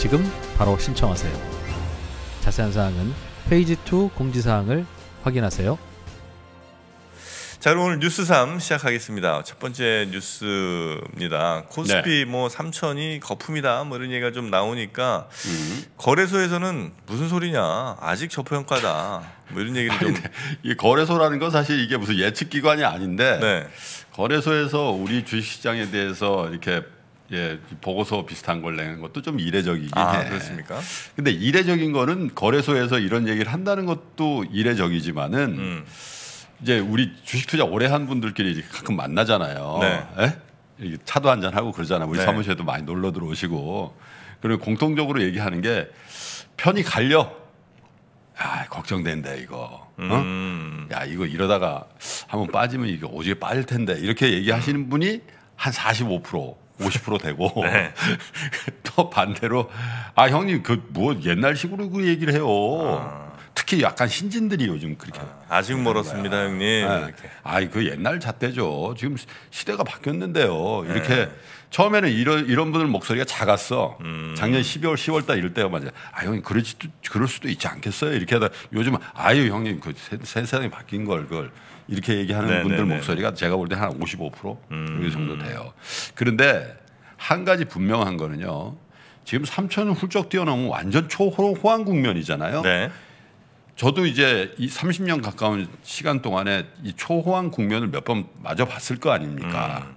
지금 바로 신청하세요. 자세한 사항은 페이지 2 공지사항을 확인하세요. 자 그럼 오늘 뉴스 3 시작하겠습니다. 첫 번째 뉴스입니다. 코스피 네. 뭐 3천이 거품이다 뭐 이런 얘기가 좀 나오니까 음. 거래소에서는 무슨 소리냐 아직 저평가다 뭐 이런 얘기를 아니, 좀. 네. 이 거래소라는 건 사실 이게 무슨 예측 기관이 아닌데 네. 거래소에서 우리 주식시장에 대해서 이렇게 예, 보고서 비슷한 걸 내는 것도 좀 이례적이긴 아, 해. 그렇습니까? 근데 이례적인 거는 거래소에서 이런 얘기를 한다는 것도 이례적이지만은 음. 이제 우리 주식 투자 오래 한 분들끼리 가끔 만나잖아요. 네. 예? 차도 한잔 하고 그러잖아. 요 우리 네. 사무실에도 많이 놀러 들어오시고. 그리고 공통적으로 얘기하는 게 편이 갈려. 아, 걱정된다 이거. 어? 음. 야, 이거 이러다가 한번 빠지면 이게 오지게 빠질 텐데. 이렇게 얘기하시는 분이 한45% 50% 되고 네. 또 반대로 아 형님 그 뭐 옛날식으로 그 얘기를 해요. 아. 특히 약간 신진들이 요즘 그렇게 아, 직 네, 멀었습니다 거야. 네. 형님. 네. 아그 옛날 잣대죠. 지금 시대가 바뀌었는데요. 이렇게 네. 처음에는 이런 이런 분들 목소리가 작았어. 음. 작년 12월 10월 달 이럴 때가 맞아. 아 형님 그럴 수도 그럴 수도 있지 않겠어요. 이렇게 하다 요즘 아유 형님 그 세상이 바뀐 걸 그걸 이렇게 얘기하는 네네네. 분들 네, 네, 목소리가 네. 제가 볼 때 한 55% 음. 이 정도 돼요. 그런데 한 가지 분명한 거는요. 지금 3천 훌쩍 뛰어넘은 완전 초호황 국면이잖아요. 네. 저도 이제 이 30년 가까운 시간 동안에 이 초호황 국면을 몇 번 마저 봤을 거 아닙니까? 음.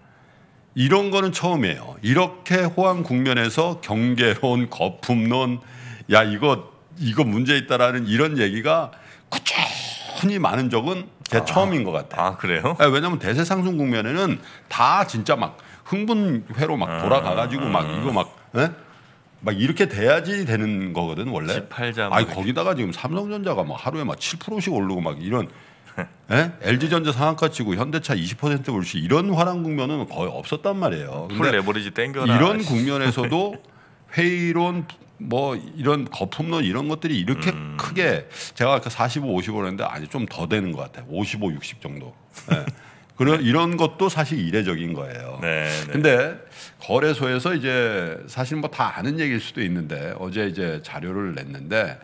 이런 거는 처음이에요. 이렇게 호황 국면에서 경계론, 거품론, 야 이거 이거 문제 있다라는 이런 얘기가 꾸준 여전히 많은 적은 제 아, 처음인 것 같아요. 아 그래요? 네, 왜냐면 대세 상승 국면에는 다 진짜 막 흥분 회로 막 아. 돌아가가지고 음. 막 이거 막 네? 막 이렇게 돼야지 되는 거거든 원래. 18자. 아니 거기다가 지금 삼성전자가 막 하루에 막 7%씩 오르고 막 이런 예? LG전자 예? 상한가 치고 현대차 20% 올시 이런 화랑 국면은 거의 없었단 말이에요. 풀 레버리지 땡겨라. 이런 국면에서도 회의론 뭐 이런 거품론 이런 것들이 이렇게 음. 크게 제가 아까 45, 50으로 했는데 아직좀더 되는 것 같아요. 55, 60 정도. 네. 그런 이런 것도 사실 이례적인 거예요. 네, 네. 근데 거래소에서 이제 사실 뭐 다 아는 얘기일 수도 있는데 어제 이제 자료를 냈는데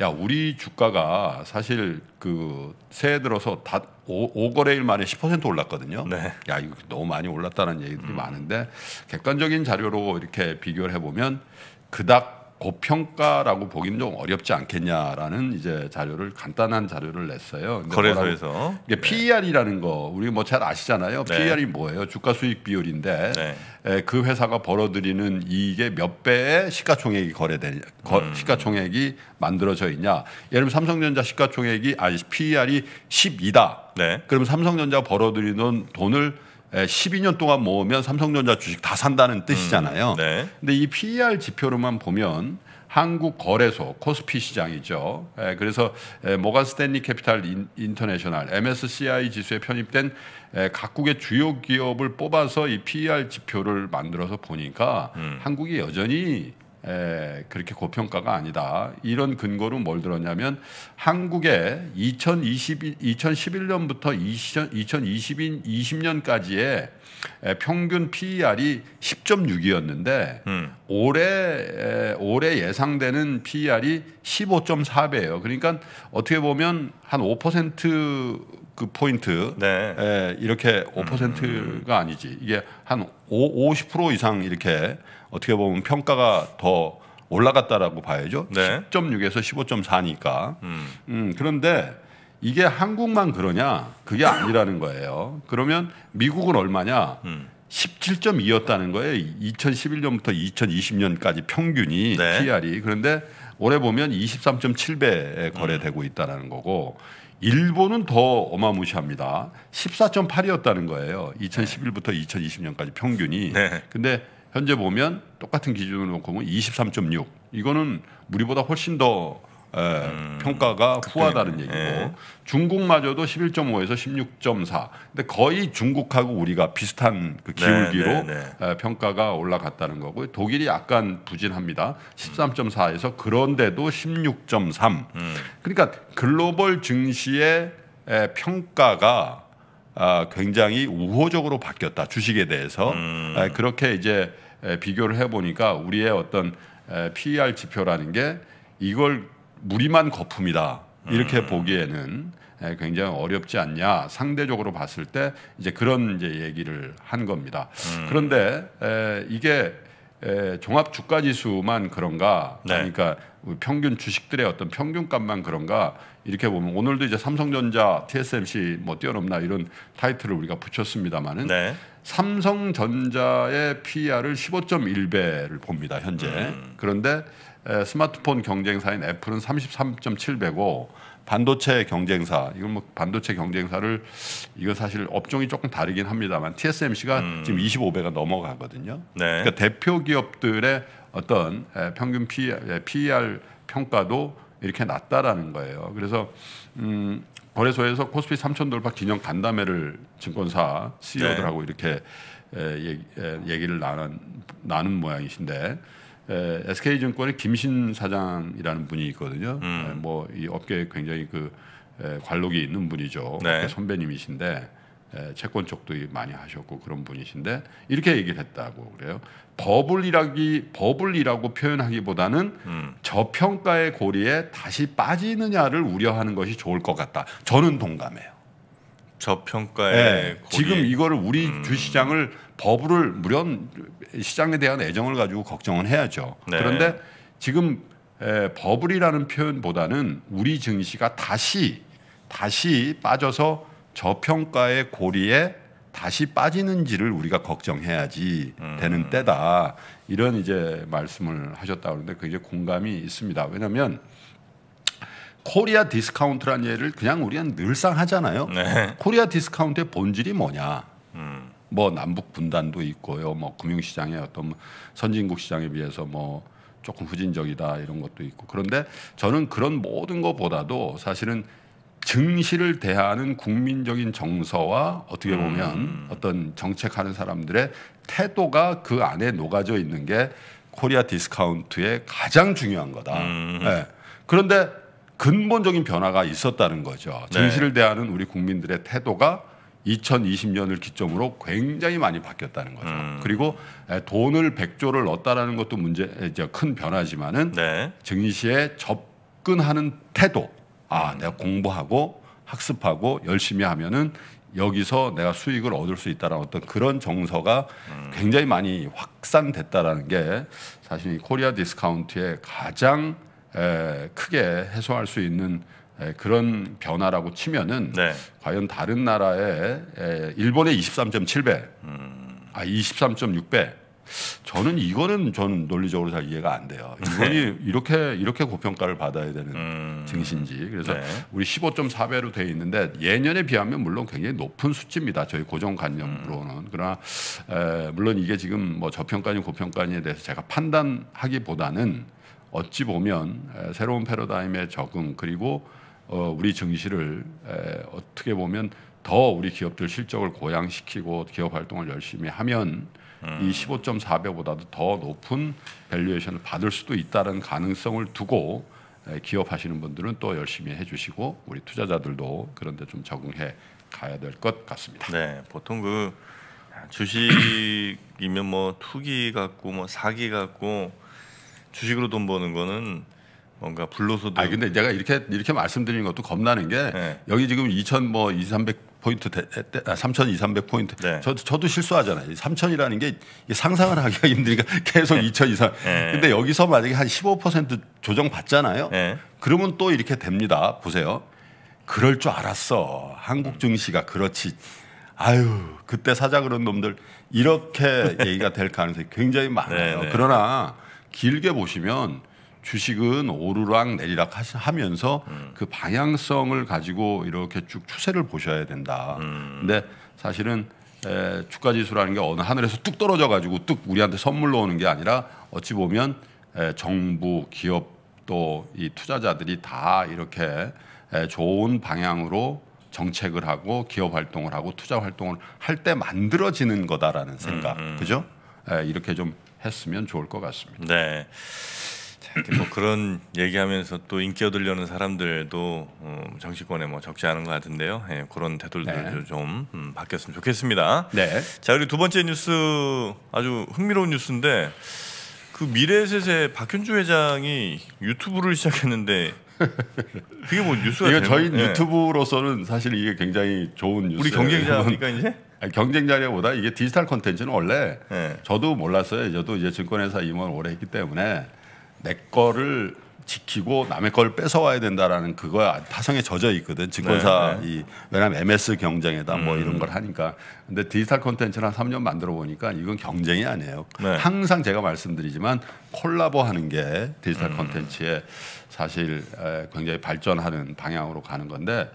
야 우리 주가가 사실 그 새해 들어서 다 5, 거래일 만에 10% 올랐거든요. 네. 야 이거 너무 많이 올랐다는 얘기들이 음. 많은데 객관적인 자료로 이렇게 비교를 해보면 그닥 고평가라고 보기는 좀 어렵지 않겠냐라는 이제 자료를 간단한 자료를 냈어요. 거래소에서 이게 네. PER이라는 거 우리 뭐 잘 아시잖아요. 네. PER이 뭐예요? 주가 수익 비율인데 네. 그 회사가 벌어들이는 이익의 몇 배의 시가총액이 거래되 음. 시가총액이 만들어져 있냐. 예를 들면 삼성전자 시가총액이 아니 PER이 12다. 네. 그럼 삼성전자 벌어들이는 돈을 12년 예, 동안 모으면 삼성전자 주식 다 산다는 뜻이잖아요. 음, 네. 근데 이 PER 지표로만 보면 한국 거래소 코스피 시장이죠. 에, 예, 그래서 에, 예, 모가 스탠리 캐피탈 인터내셔널 MSCI 지수에 편입된 에, 각국의 주요 기업을 뽑아서 이 PER 지표를 만들어서 보니까 음. 한국이 여전히 에, 예, 그렇게 고평가가 아니다. 이런 근거로 뭘 들었냐면 한국에 2020, 2011년부터 20, 2020, 20년까지의 평균 PER이 10.6이었는데 음. 올해 에, 올해 예상되는 PER이 15.4배예요. 그러니까 어떻게 보면 한 5%그 포인트 네. 에, 이렇게 5%가 음. 아니지 이게 한 5, 50% 이상 이렇게 어떻게 보면 평가가 더 올라갔다라고 봐야죠. 네. 10.6에서 15.4니까. 음. 음, 그런데 이게 한국만 그러냐? 그게 아니라는 거예요. 그러면 미국은 얼마냐? 음. 17.2였다는 거예요. 2011년부터 2020년까지 평균이 네. PR이. 그런데 올해 보면 23.7배에 거래되고 있다는 거고 일본은 더 어마무시합니다. 14.8이었다는 거예요. 2011부터 2020년까지 평균이. 네. 근데 현재 보면 똑같은 기준으로 놓고 보면 23.6. 이거는 우리보다 훨씬 더 에, 음, 평가가 후하다는 네. 얘기고 예. 중국마저도 11.5에서 16.4. 근데 거의 중국하고 우리가 비슷한 그 네, 기울기로 네, 네, 네. 에, 평가가 올라갔다는 거고 독일이 약간 부진합니다. 13.4에서 그런데도 16.3. 음. 그러니까 글로벌 증시의 에, 평가가 아, 굉장히 우호적으로 바뀌었다 주식에 대해서 음. 아, 그렇게 이제 비교를 해보니까 우리의 어떤 PER 지표라는 게 이걸 무리만 거품이다 이렇게 음. 보기에는 굉장히 어렵지 않냐 상대적으로 봤을 때 이제 그런 이제 얘기를 한 겁니다. 음. 그런데 이게 에, 종합 주가 지수만 그런가 네. 그러니까 평균 주식들의 어떤 평균값만 그런가 이렇게 보면 오늘도 이제 삼성전자 TSMC 뭐 뛰어넘나 이런 타이틀을 우리가 붙였습니다만은 네. 삼성전자의 PER을 15.1배를 봅니다 현재 음. 그런데 에, 스마트폰 경쟁사인 애플은 33.7배고 반도체 경쟁사 이건 뭐 반도체 경쟁사를 이거 사실 업종이 조금 다르긴 합니다만 TSMC가 음. 지금 25배가 넘어가거든요. 네. 그러니까 대표 기업들의 어떤 예, 평균 PER 예, 평가도 이렇게 낮다라는 거예요. 그래서 음, 거래소에서 코스피 3천 돌파 기념 간담회를 증권사 CEO들하고 네. 이렇게 에, 예, 얘기를 나눈 나눈 모양이신데 에, 예, SK증권의 김신 사장이라는 분이 있거든요. 음. 예, 뭐이 업계에 굉장히 그 에, 예, 관록이 있는 분이죠. 네. 선배님이신데 에, 채권 쪽도 많이 하셨고 그런 분이신데 이렇게 얘기를 했다고 그래요. 버블이라기 버블이라고 표현하기보다는 음. 저평가의 고리에 다시 빠지느냐를 우려하는 것이 좋을 것 같다. 저는 동감해요. 저평가의 네, 지금 이거를 우리 음. 주시장을 버블을 무려 시장에 대한 애정을 가지고 걱정을 해야죠. 네. 그런데 지금 에, 버블이라는 표현보다는 우리 증시가 다시 다시 빠져서 저평가의 고리에 다시 빠지는지를 우리가 걱정해야지 음. 되는 때다 이런 이제 말씀을 하셨다 그러는데 그게 공감이 있습니다. 왜냐하면 코리아 디스카운트란 예를 그냥 우리는 늘상 하잖아요. 네. 코리아 디스카운트의 본질이 뭐냐? 음. 뭐 남북 분단도 있고요. 뭐 금융시장의 어떤 뭐 선진국 시장에 비해서 뭐 조금 후진적이다 이런 것도 있고 그런데 저는 그런 모든 것보다도 사실은 증시를 대하는 국민적인 정서와 어떻게 음. 보면 음. 어떤 정책하는 사람들의 태도가 그 안에 녹아져 있는 게 코리아 디스카운트의 가장 중요한 거다. 음. 네. 그런데 근본적인 변화가 있었다는 거죠. 네. 증시를 네. 대하는 우리 국민들의 태도가 2020년을 기점으로 굉장히 많이 바뀌었다는 거죠. 음. 그리고 돈을 100조를 넣었다는 것도 문제 큰 변화지만은 네. 증시에 접근하는 태도. 아, 음. 내가 공부하고 학습하고 열심히 하면은 여기서 내가 수익을 얻을 수있다는 어떤 그런 정서가 음. 굉장히 많이 확산됐다라게 사실 코리아 디스카운트의 가장 에, 크게 해소할 수 있는 예, 그런 변화라고 치면은 네. 과연 다른 나라에 예, 일본의 23.7배, 음. 아 23.6배. 저는 이거는 전 논리적으로 잘 이해가 안 돼요. 이거이 네. 이렇게 이렇게 고평가를 받아야 되는 음. 증시인지. 그래서 네. 우리 15.4배로 돼 있는데 예년에 비하면 물론 굉장히 높은 수치입니다. 저희 고정관념으로는 음. 그러나 에, 물론 이게 지금 뭐 저평가니 고평가니에 대해서 제가 판단하기보다는 어찌 보면 새로운 패러다임의 적응 그리고 어, 우리 증시를 에, 어떻게 보면 더 우리 기업들 실적을 고양시키고 기업 활동을 열심히 하면 음. 이 15.4배보다도 더 높은 밸류에이션을 받을 수도 있다는 가능성을 두고 에, 기업 하시는 분들은 또 열심히 해주시고 우리 투자자들도 그런데 좀 적응해 가야 될 것 같습니다. 네, 보통 그 주식이면 뭐 투기 같고 뭐 사기 같고 주식으로 돈 버는 거는 뭔가 불러서도. 아 근데 내가 이렇게 이렇게 말씀드리는 것도 겁나는 게 네. 여기 지금 2 0 0 0뭐 2, 300 포인트, 대, 대, 0 0천 2, 300 포인트. 네. 저, 저도 실수하잖아요. 3 0 0 0이라는게 상상을 하기가 힘드니까 계속 2 0 0 0 이상. 네. 근데 여기서 만약에 한 15% 조정 받잖아요. 네. 그러면 또 이렇게 됩니다. 보세요. 그럴 줄 알았어. 한국 음. 증시가 그렇지. 아유 그때 사자 그런 놈들 이렇게 얘기가 될 가능성이 굉장히 많아요. 네, 네. 그러나 길게 보시면. 주식은 오르락 내리락 하면서 음. 그 방향성을 가지고 이렇게 쭉 추세를 보셔야 된다. 음. 근데 사실은 에, 주가 지수라는 게 어느 하늘에서 뚝 떨어져 가지고 뚝 우리한테 선물로 오는 게 아니라 어찌 보면 에, 정부, 기업 또 이 투자자들이 다 이렇게 에, 좋은 방향으로 정책을 하고 기업 활동을 하고 투자 활동을 할 때 만들어지는 거다라는 생각, 음, 음, 그죠? 에, 이렇게 좀 했으면 좋을 것 같습니다. 네. 뭐 그런 얘기하면서 또 인기 얻으려는 사람들도 음, 정치권에 뭐 적지 않은 것 같은데요. 예, 그런 태도들도 네. 좀 음, 바뀌었으면 좋겠습니다. 네. 자우리두 번째 뉴스 아주 흥미로운 뉴스인데 그 미래세세 박현주 회장이 유튜브를 시작했는데 그게 뭐 뉴스가 이거 저희 네. 유튜브로서는 사실 이게 굉장히 좋은 뉴스. 우리 경쟁자니까 이제. 경쟁자라보다 이게 디지털 컨텐츠는 원래 네. 저도 몰랐어요. 저도 이제 증권회사 임원 오래 했기 때문에 내 거를 지키고 남의 걸 뺏어와야 된다라는 그거야 타성에 젖어 있거든 증권사 네, 네. 이 왜냐하면 MS 경쟁에다 음. 뭐 이런 음. 걸 하니까 근데 디지털 콘텐츠를 한 3년 만들어 보니까 이건 경쟁이 아니에요 네. 항상 제가 말씀드리지만 콜라보하는 게 디지털 콘텐츠의 음. 사실 굉장히 발전하는 방향으로 가는 건데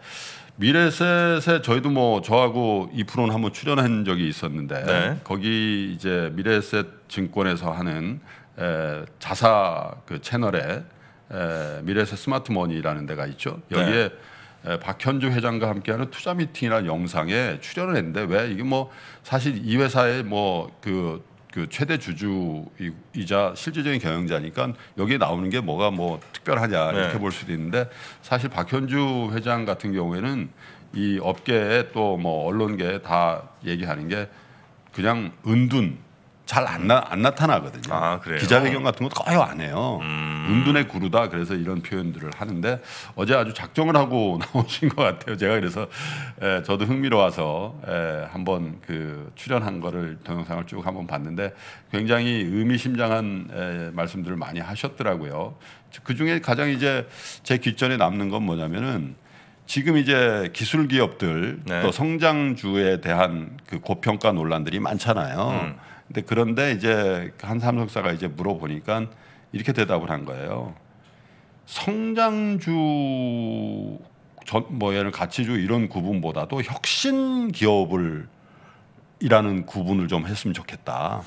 미래셋에 저희도 뭐 저하고 이 프로는 한번 출연한 적이 있었는데 네. 거기 이제 미래셋 증권에서 하는 에, 자사 그 채널에 에, 미래세 스마트머니라는 데가 있죠. 네. 여기에 네. 에, 박현주 회장과 함께하는 투자 미팅이라는 영상에 출연을 했는데 왜 이게 뭐 사실 이 회사의 뭐 그 그 최대 주주이자 실질적인 경영자니까 여기에 나오는 게 뭐가 뭐 특별하냐 네. 이렇게 네. 볼 수도 있는데 사실 박현주 회장 같은 경우에는 이 업계에 또 뭐 언론계에 다 얘기하는 게 그냥 은둔 잘안 안 나타나거든요. 아, 기자회견 같은 것도 거의 안 해요. 음. 은둔의 구루다 그래서 이런 표현들을 하는데 어제 아주 작정을 하고 나오신 것 같아요. 제가 그래서 에, 저도 흥미로워서 에, 한번 그 출연한 거를 동영상을 쭉 한번 봤는데 굉장히 의미심장한 에, 말씀들을 많이 하셨더라고요. 그 중에 가장 이제 제 귀전에 남는 건 뭐냐면은 지금 이제 기술 기업들 네. 또 성장주에 대한 그 고평가 논란들이 많잖아요. 음. 근데 그런데 이제 한 삼성사가 이제 물어보니까 이렇게 대답을 한 거예요. 성장주 전뭐 예를 가치주 이런 구분보다도 혁신 기업을 이라는 구분을 좀 했으면 좋겠다.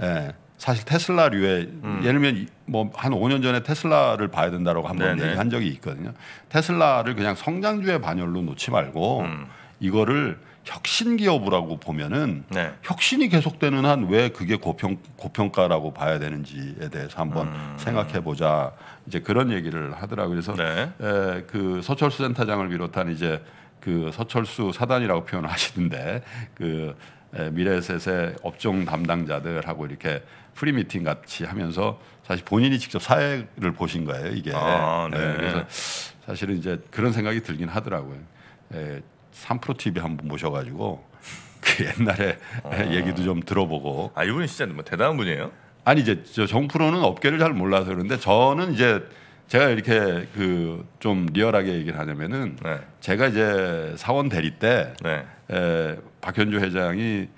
예. 사실 테슬라류에 음. 예를 들면 뭐 한 5년 전에 테슬라를 봐야 된다라고 한 번 얘기한 적이 있거든요. 테슬라를 그냥 성장주의 반열로 놓지 말고 음. 이거를 혁신 기업이라고 보면은 네. 혁신이 계속되는 한 왜 그게 고평 고평가라고 봐야 되는지에 대해서 한번 음. 생각해 보자 이제 그런 얘기를 하더라고요. 그래서 네. 에, 그 서철수 센터장을 비롯한 이제 그 서철수 사단이라고 표현하시는데그 미래셋의 업종 담당자들하고 이렇게 프리 미팅 같이 하면서 사실 본인이 직접 사회를 보신 거예요 이게 아, 예, 네. 에, 그래서 사실은 이제 그런 생각이 들긴 하더라고요. 에, 삼프로 TV 한번 모셔가지고 그 옛날에 아. 얘기도 좀 들어보고. 아 이분이 진짜 뭐 대단한 분이에요? 아니 이제 저 정프로는 업계를 잘 몰라서 그런데 저는 이제 제가 이렇게 그 좀 리얼하게 얘기를 하냐면은 네. 제가 이제 사원 대리 때 네. 에, 박현주 회장이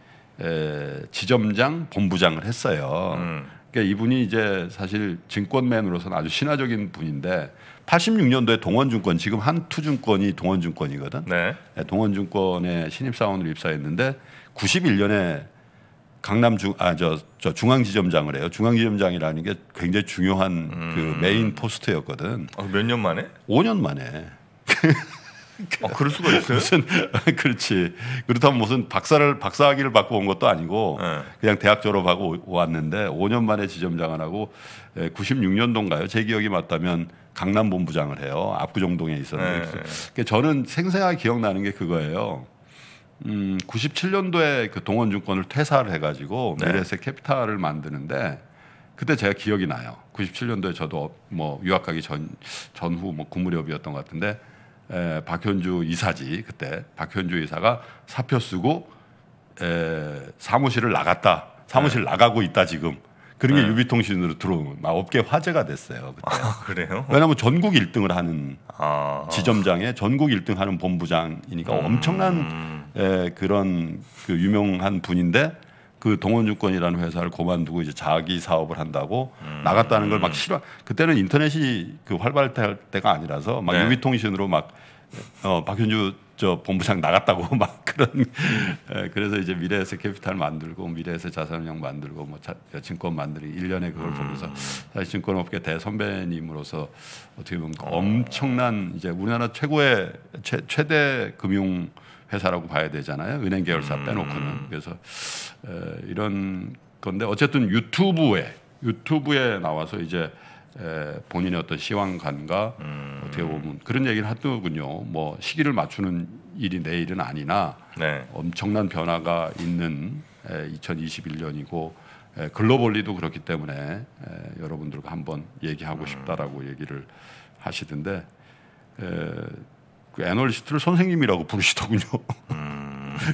에, 지점장 본부장을 했어요. 음. 그러니까 이분이 이제 사실 증권맨으로서는 아주 신화적인 분인데 86년도에 동원증권 지금 한투증권이 동원증권이거든. 네. 네. 동원증권에 신입 사원으로 입사했는데 91년에 강남 중아저 저 중앙지점장을 해요. 중앙지점장이라는 게 굉장히 중요한 그 음. 그 메인 포스트였거든. 아, 몇년 만에? 5년 만에. 아, 그럴 수가 있어요? 무슨 그렇지. 그렇다면 무슨 박사를 박사학위를 받고 온 것도 아니고 네. 그냥 대학 졸업하고 왔는데 5년 만에 지점장을 하고 96년도인가요? 예, 제 기억이 맞다면 강남 본부장을 해요. 압구정동에 있었는데. 네. 그러니까 저는 생생하게 기억나는 게 그거예요. 음, 97년도에 그 동원증권을 퇴사를 해가지고 미래세 네. 캐피탈을 만드는데 그때 제가 기억이 나요. 97년도에 저도 뭐 유학 가기 전 전후 뭐 국무렵이었던 것 같은데 에, 박현주 이사지 그때 박현주 이사가 사표 쓰고 에, 사무실을 나갔다. 사무실 네. 나가고 있다 지금. 그런 게 네. 유비통신으로 들어온 막 업계 화제가 됐어요. 그때. 아, 그래요? 왜냐하면 전국 1등을 하는 아. 지점장에 전국 1등하는 본부장이니까 음. 엄청난 에, 그런 그 유명한 분인데 그 동원증권이라는 회사를 고만두고 이제 자기 사업을 한다고 음. 나갔다는 걸 막 싫어. 그때는 인터넷이 그 활발할 때가 아니라서 막 네. 유비통신으로 막 어, 박현주 저 본부장 나갔다고 막 그런 에, 예, 그래서 이제 미래에서 캐피탈 만들고 미래에서 자산형 만들고 뭐 자, 증권 만들기 일년에 그걸 보면서 음. 사실 증권업계 대선배님으로서 어떻게 보면 어. 엄청난 이제 우리나라 최고의 최, 최대 금융 회사라고 봐야 되잖아요. 은행 계열사 음. 빼놓고는. 그래서 이런 건데 어쨌든 유튜브에 유튜브에 나와서 이제 본인의 어떤 시황관과 음. 어떻게 보면 그런 얘기를 하더군요. 뭐 시기를 맞추는 일이 내일은 아니나 네. 엄청난 변화가 있는 2021년이고 글로벌리도 그렇기 때문에 여러분들과 한번 얘기하고 음. 싶다라고 얘기를 하시던데 그 애널리스트를 선생님이라고 부르시더군요.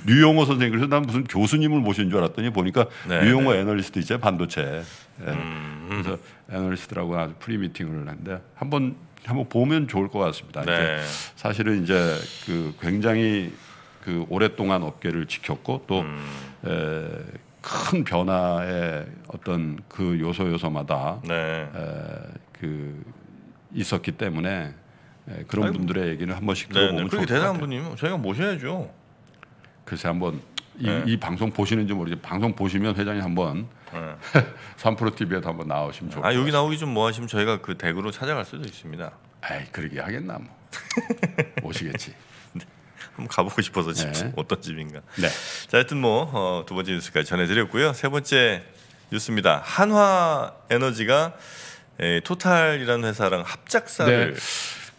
류용호 선생님 그래서 난 무슨 교수님을 모신 줄 알았더니 보니까 네, 류용호 네. 애널리스트 있죠 반도체. 네. 음. 그래서 애널리스트라고 아주 프리미팅을 하는데 한번 한번 보면 좋을 것 같습니다. 네. 이제 사실은 이제 그 굉장히 그 오랫동안 업계를 지켰고 또큰 음. 변화의 어떤 그 요소 요소마다 네. 에, 그 있었기 때문에 예, 그런 아이고. 분들의 얘기는 한 번씩 네, 네. 들어보면 좋을 것 같아요. 대단한 분이면 저희가 모셔야죠. 글쎄 한번 이, 네. 이 방송 보시는지 모르지 방송 보시면 회장이 한번 삼프로 t v 에 한번 나오시면 좋을 것같아 여기 나오기 좀 뭐하시면 저희가 그 댁으로 찾아갈 수도 있습니다. 아이 그러게 하겠나 뭐 오시겠지. 네. 한번 가보고 싶어서 집 네. 어떤 집인가. 네. 자, 하여튼 뭐두 어, 번째 뉴스까지 전해드렸고요. 세 번째 뉴스입니다. 한화 에너지가 에, 예, 토탈이라는 회사랑 합작사를 네.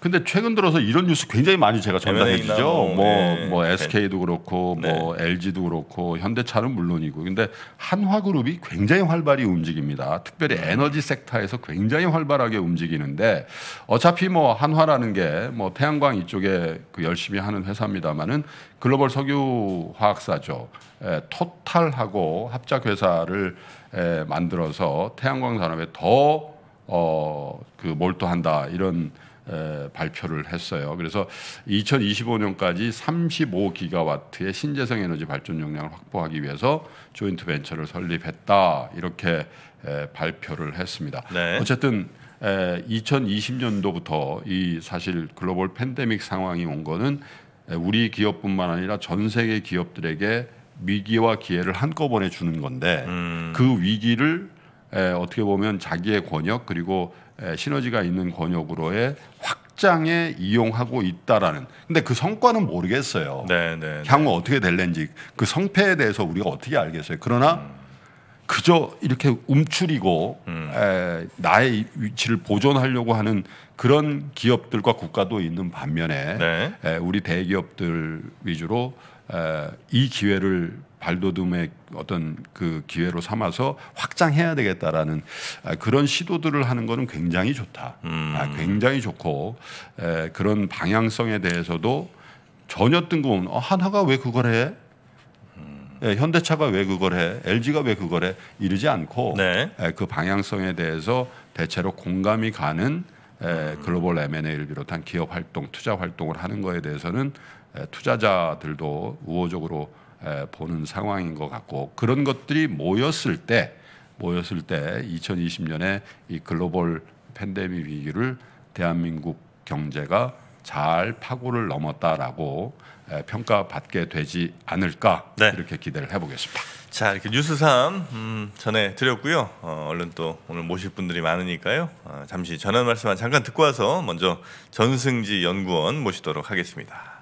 근데 최근 들어서 이런 뉴스 굉장히 많이 제가 전달해 주죠. 뭐, 뭐, 네. 뭐 SK도 그렇고, 뭐 네. 뭐 LG도 그렇고, 현대차는 물론이고. 근데 한화그룹이 굉장히 활발히 움직입니다. 특별히 음. 에너지 섹터에서 굉장히 활발하게 움직이는데 어차피 뭐 한화라는 게 뭐 태양광 이쪽에 그 열심히 하는 회사입니다만은 글로벌 석유 화학사죠. 에, 토탈하고 합작회사를 에, 만들어서 태양광 산업에 더 어, 그 몰두한다 이런 발표를 했어요. 그래서 2025년까지 35기가와트의 신재생 에너지 발전 역량을 확보하기 위해서 조인트 벤처를 설립했다 이렇게 발표를 했습니다. 네. 어쨌든 2020년도부터 이 사실 글로벌 팬데믹 상황이 온 거는 우리 기업뿐만 아니라 전 세계 기업들에게 위기와 기회를 한꺼번에 주는 건데 음. 그 위기를 어떻게 보면 자기의 권역 그리고 시너지가 있는 권역으로의 확장에 이용하고 있다라는. 근데 그 성과는 모르겠어요. 네네. 네, 네. 향후 어떻게 될는지 그 성패에 대해서 우리가 어떻게 알겠어요. 그러나 음. 그저 이렇게 움츠리고 음. 에, 나의 위치를 보존하려고 하는 그런 기업들과 국가도 있는 반면에 네. 에, 우리 대기업들 위주로 에, 이 기회를 발돋움의 어떤 그 기회로 삼아서 확장해야 되겠다라는 아, 그런 시도들을 하는 거는 굉장히 좋다. 아, 음. 굉장히 좋고 에, 그런 방향성에 대해서도 전혀 뜬금없는 어, 하나가 왜 그걸 해? 예, 현대차가 왜 그걸 해? LG가 왜 그걸 해? 이러지 않고 네. 에, 그 방향성에 대해서 대체로 공감이 가는 에, 음. 글로벌 M&A를 비롯한 기업 활동, 투자 활동을 하는 거에 대해서는 에, 투자자들도 우호적으로 보는 상황인 것 같고 그런 것들이 모였을 때 모였을 때 2020년에 이 글로벌 팬데믹 위기를 대한민국 경제가 잘 파고를 넘었다라고 평가받게 되지 않을까 네. 이렇게 기대를 해보겠습니다. 자 이렇게 뉴스 3 음, 전해 드렸고요. 어, 얼른 또 오늘 모실 분들이 많으니까요. 어, 잠시 전한 말씀만 잠깐 듣고 와서 먼저 전승지 연구원 모시도록 하겠습니다.